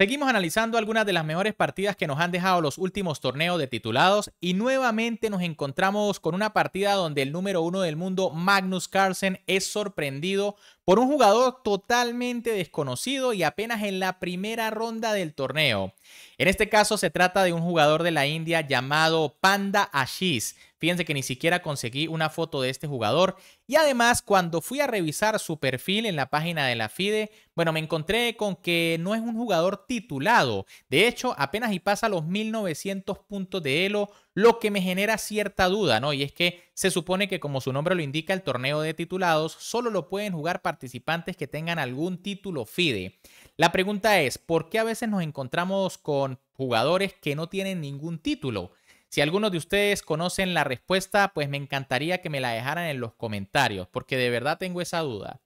Seguimos analizando algunas de las mejores partidas que nos han dejado los últimos torneos de titulados y nuevamente nos encontramos con una partida donde el número uno del mundo, Magnus Carlsen, es sorprendido por un jugador totalmente desconocido y apenas en la primera ronda del torneo. En este caso se trata de un jugador de la India llamado Panda Ashish. Fíjense que ni siquiera conseguí una foto de este jugador y además cuando fui a revisar su perfil en la página de la FIDE, bueno, me encontré con que no es un jugador titulado. De hecho, apenas y pasa los 1900 puntos de Elo, lo que me genera cierta duda, ¿no? Y es que se supone que como su nombre lo indica, el torneo de titulados solo lo pueden jugar participantes que tengan algún título FIDE. La pregunta es, ¿por qué a veces nos encontramos con jugadores que no tienen ningún título? Si algunos de ustedes conocen la respuesta, pues me encantaría que me la dejaran en los comentarios, porque de verdad tengo esa duda.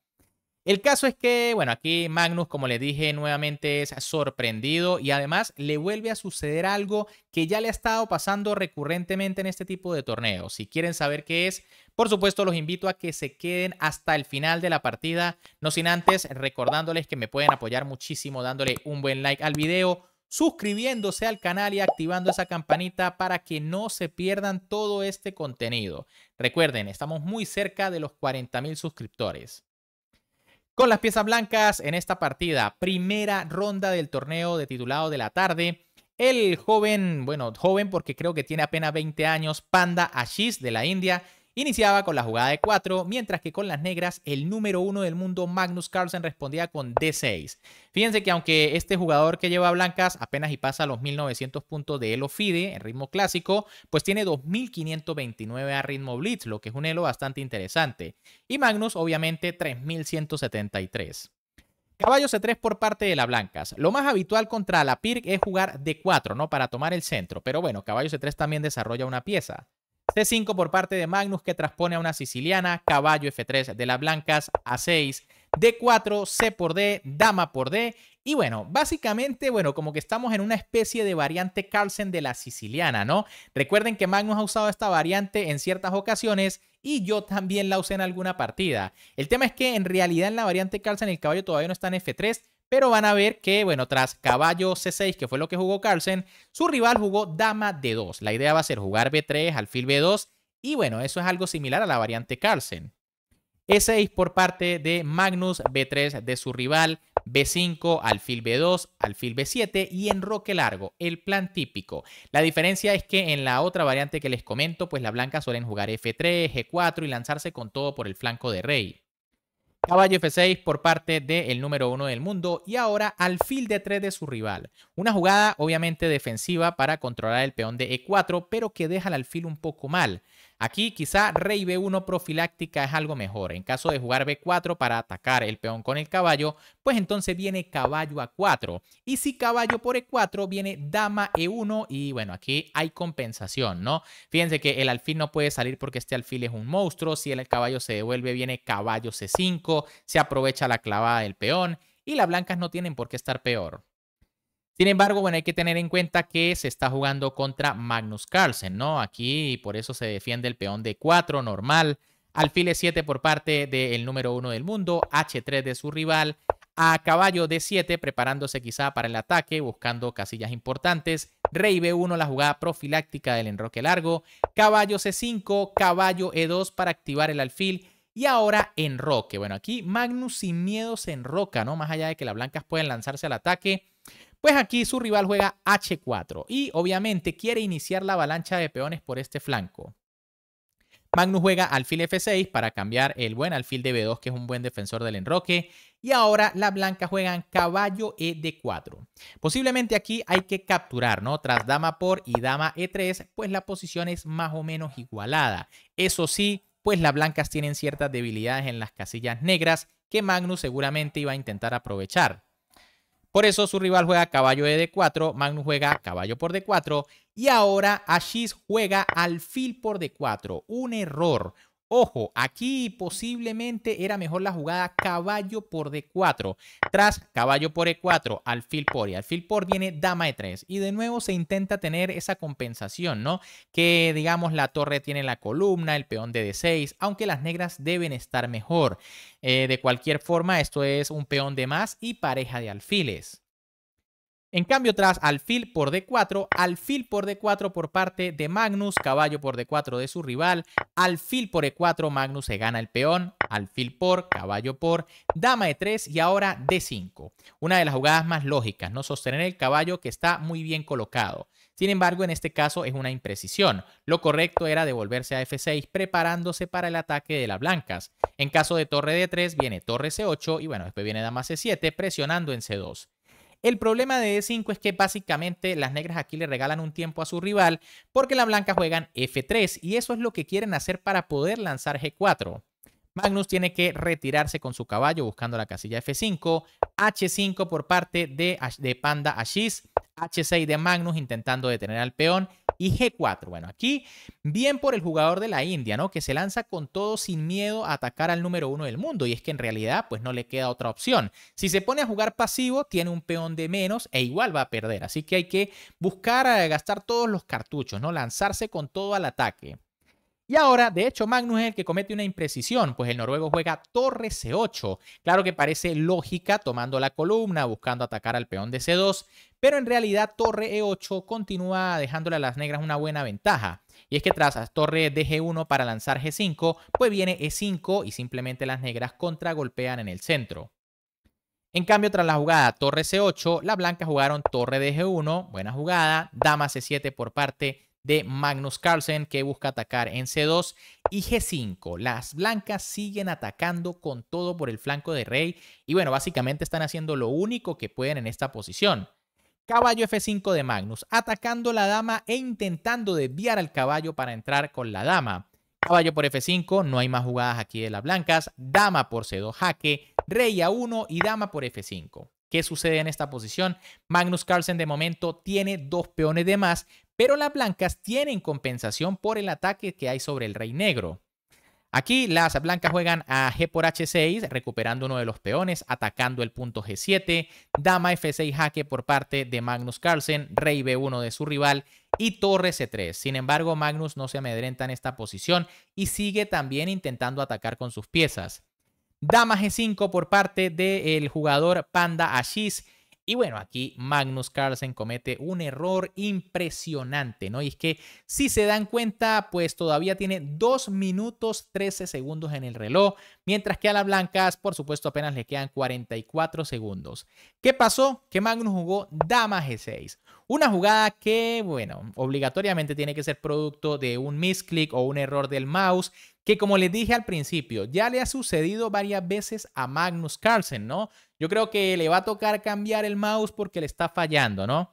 El caso es que, bueno, aquí Magnus, como les dije nuevamente, es sorprendido y además le vuelve a suceder algo que ya le ha estado pasando recurrentemente en este tipo de torneos. Si quieren saber qué es, por supuesto, los invito a que se queden hasta el final de la partida, no sin antes recordándoles que me pueden apoyar muchísimo dándole un buen like al video, suscribiéndose al canal y activando esa campanita para que no se pierdan todo este contenido. Recuerden, estamos muy cerca de los 40,000 suscriptores con las piezas blancas en esta partida. Primera ronda del torneo de titulado de la tarde. El joven, bueno, joven porque creo que tiene apenas 20 años, Panda Ashish de la India, Iniciaba con la jugada de 4, mientras que con las negras el número 1 del mundo Magnus Carlsen respondía con D6. Fíjense que aunque este jugador que lleva blancas apenas y pasa los 1900 puntos de Elo Fide en ritmo clásico, pues tiene 2529 a ritmo Blitz, lo que es un Elo bastante interesante. Y Magnus obviamente 3173. Caballo C3 por parte de la blancas. Lo más habitual contra la PIRC es jugar D4, ¿no? Para tomar el centro. Pero bueno, caballo C3 también desarrolla una pieza. C5 por parte de Magnus que transpone a una siciliana, caballo F3 de las blancas, A6, D4, C por D, dama por D. Y bueno, básicamente, bueno, como que estamos en una especie de variante Carlsen de la siciliana, ¿no? Recuerden que Magnus ha usado esta variante en ciertas ocasiones y yo también la usé en alguna partida. El tema es que en realidad en la variante Carlsen el caballo todavía no está en F3, pero van a ver que, bueno, tras caballo C6, que fue lo que jugó Carlsen, su rival jugó dama D2. La idea va a ser jugar B3, alfil B2. Y bueno, eso es algo similar a la variante Carlsen. E6 por parte de Magnus, B3 de su rival, B5, alfil B2, alfil B7 y enroque largo, el plan típico. La diferencia es que en la otra variante que les comento, pues la blanca suelen jugar F3, G4 y lanzarse con todo por el flanco de rey. Caballo F6 por parte del número 1 del mundo y ahora alfil de 3 de su rival. Una jugada obviamente defensiva para controlar el peón de E4, pero que deja el alfil un poco mal. Aquí quizá rey b1 profiláctica es algo mejor. En caso de jugar b4 para atacar el peón con el caballo, pues entonces viene caballo a 4. Y si caballo por e4, viene dama e1 y bueno, aquí hay compensación, ¿no? Fíjense que el alfil no puede salir porque este alfil es un monstruo. Si el caballo se devuelve, viene caballo c5, se aprovecha la clavada del peón y las blancas no tienen por qué estar peor. Sin embargo, bueno, hay que tener en cuenta que se está jugando contra Magnus Carlsen, ¿no? Aquí por eso se defiende el peón de 4 normal, alfil e 7 por parte del número 1 del mundo, h3 de su rival, a caballo d 7 preparándose quizá para el ataque, buscando casillas importantes, rey b1 la jugada profiláctica del enroque largo, caballo c5, caballo e2 para activar el alfil y ahora enroque. Bueno, aquí Magnus sin miedo se enroca, ¿no? Más allá de que las blancas pueden lanzarse al ataque, pues aquí su rival juega H4 y obviamente quiere iniciar la avalancha de peones por este flanco. Magnus juega alfil F6 para cambiar el buen alfil de B2, que es un buen defensor del enroque. Y ahora la blanca juegan caballo E 4. Posiblemente aquí hay que capturar, ¿no? Tras dama por y dama E3, pues la posición es más o menos igualada. Eso sí, pues las blancas tienen ciertas debilidades en las casillas negras que Magnus seguramente iba a intentar aprovechar. Por eso su rival juega caballo de D4, Magnus juega caballo por D4 y ahora Ashish juega alfil por D4. Un error, Ojo, aquí posiblemente era mejor la jugada caballo por D4. Tras caballo por E4, alfil por y alfil por viene dama E3. Y de nuevo se intenta tener esa compensación, ¿no? Que digamos la torre tiene la columna, el peón de D6, aunque las negras deben estar mejor. Eh, de cualquier forma, esto es un peón de más y pareja de alfiles. En cambio, tras alfil por D4, alfil por D4 por parte de Magnus, caballo por D4 de su rival, alfil por E4, Magnus se gana el peón, alfil por, caballo por, dama E3 y ahora D5. Una de las jugadas más lógicas, ¿no? Sostener el caballo que está muy bien colocado. Sin embargo, en este caso es una imprecisión. Lo correcto era devolverse a F6 preparándose para el ataque de las blancas. En caso de torre D3 viene torre C8 y bueno, después viene dama C7 presionando en C2. El problema de D5 e es que básicamente las negras aquí le regalan un tiempo a su rival porque las blancas juegan F3 y eso es lo que quieren hacer para poder lanzar G4. Magnus tiene que retirarse con su caballo buscando la casilla F5, H5 por parte de, de Panda Ashis, H6 de Magnus intentando detener al peón y G4. Bueno, aquí bien por el jugador de la India, ¿no? Que se lanza con todo sin miedo a atacar al número uno del mundo. Y es que en realidad, pues no le queda otra opción. Si se pone a jugar pasivo, tiene un peón de menos e igual va a perder. Así que hay que buscar eh, gastar todos los cartuchos, ¿no? Lanzarse con todo al ataque. Y ahora, de hecho, Magnus es el que comete una imprecisión, pues el noruego juega torre C8. Claro que parece lógica tomando la columna, buscando atacar al peón de C2, pero en realidad torre E8 continúa dejándole a las negras una buena ventaja. Y es que tras torre DG1 para lanzar G5, pues viene E5 y simplemente las negras contragolpean en el centro. En cambio, tras la jugada torre C8, las blancas jugaron torre DG1, buena jugada, dama C7 por parte de Magnus Carlsen que busca atacar en C2 y G5. Las blancas siguen atacando con todo por el flanco de rey y bueno, básicamente están haciendo lo único que pueden en esta posición. Caballo F5 de Magnus, atacando la dama e intentando desviar al caballo para entrar con la dama. Caballo por F5, no hay más jugadas aquí de las blancas. Dama por C2 jaque, rey A1 y dama por F5. ¿Qué sucede en esta posición? Magnus Carlsen de momento tiene dos peones de más, pero las blancas tienen compensación por el ataque que hay sobre el rey negro. Aquí las blancas juegan a G por H6, recuperando uno de los peones, atacando el punto G7, dama F6 jaque por parte de Magnus Carlsen, rey B1 de su rival y torre C3. Sin embargo, Magnus no se amedrenta en esta posición y sigue también intentando atacar con sus piezas. Dama G5 por parte del jugador Panda Ashish y bueno, aquí Magnus Carlsen comete un error impresionante, ¿no? Y es que si se dan cuenta, pues todavía tiene 2 minutos 13 segundos en el reloj, mientras que a las blancas, por supuesto, apenas le quedan 44 segundos. ¿Qué pasó? Que Magnus jugó dama G6. Una jugada que, bueno, obligatoriamente tiene que ser producto de un misclick o un error del mouse, que como les dije al principio, ya le ha sucedido varias veces a Magnus Carlsen, ¿no? Yo creo que le va a tocar cambiar el mouse porque le está fallando, ¿no?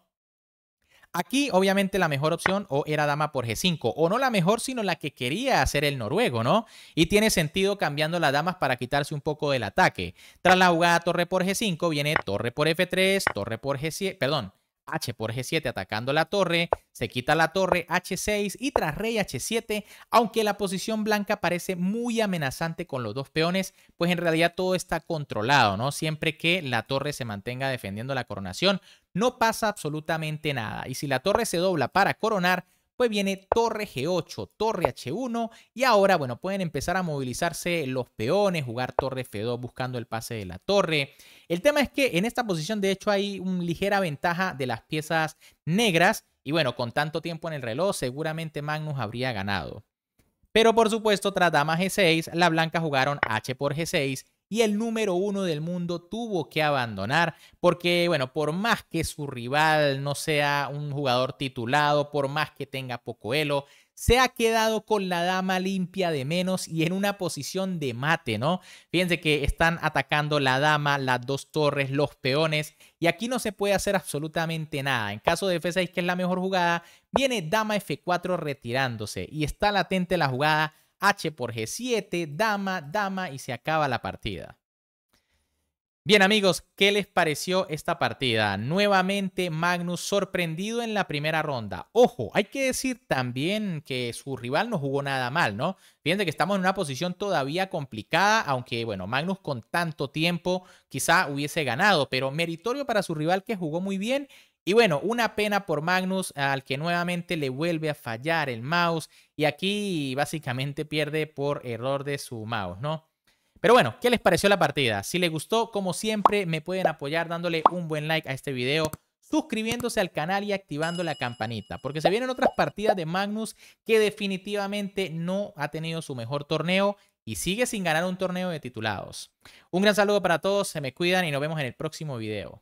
Aquí, obviamente, la mejor opción o era dama por G5, o no la mejor, sino la que quería hacer el noruego, ¿no? Y tiene sentido cambiando las damas para quitarse un poco del ataque. Tras la jugada torre por G5, viene torre por F3, torre por G7, perdón, H por G7 atacando la torre, se quita la torre H6 y tras rey H7, aunque la posición blanca parece muy amenazante con los dos peones, pues en realidad todo está controlado, ¿no? Siempre que la torre se mantenga defendiendo la coronación, no pasa absolutamente nada. Y si la torre se dobla para coronar, viene torre G8, torre H1 y ahora, bueno, pueden empezar a movilizarse los peones, jugar torre F2 buscando el pase de la torre. El tema es que en esta posición de hecho hay una ligera ventaja de las piezas negras y bueno, con tanto tiempo en el reloj seguramente Magnus habría ganado. Pero por supuesto, tras dama G6, la blanca jugaron H por G6 y el número uno del mundo tuvo que abandonar porque, bueno, por más que su rival no sea un jugador titulado, por más que tenga poco elo, se ha quedado con la dama limpia de menos y en una posición de mate, ¿no? Fíjense que están atacando la dama, las dos torres, los peones y aquí no se puede hacer absolutamente nada. En caso de F6, que es la mejor jugada, viene dama F4 retirándose y está latente la jugada H por G7, dama, dama y se acaba la partida. Bien amigos, ¿qué les pareció esta partida? Nuevamente Magnus sorprendido en la primera ronda. Ojo, hay que decir también que su rival no jugó nada mal, ¿no? Fíjense que estamos en una posición todavía complicada, aunque bueno, Magnus con tanto tiempo quizá hubiese ganado, pero meritorio para su rival que jugó muy bien y bueno, una pena por Magnus, al que nuevamente le vuelve a fallar el mouse. Y aquí básicamente pierde por error de su mouse, ¿no? Pero bueno, ¿qué les pareció la partida? Si les gustó, como siempre, me pueden apoyar dándole un buen like a este video, suscribiéndose al canal y activando la campanita, porque se vienen otras partidas de Magnus que definitivamente no ha tenido su mejor torneo y sigue sin ganar un torneo de titulados. Un gran saludo para todos, se me cuidan y nos vemos en el próximo video.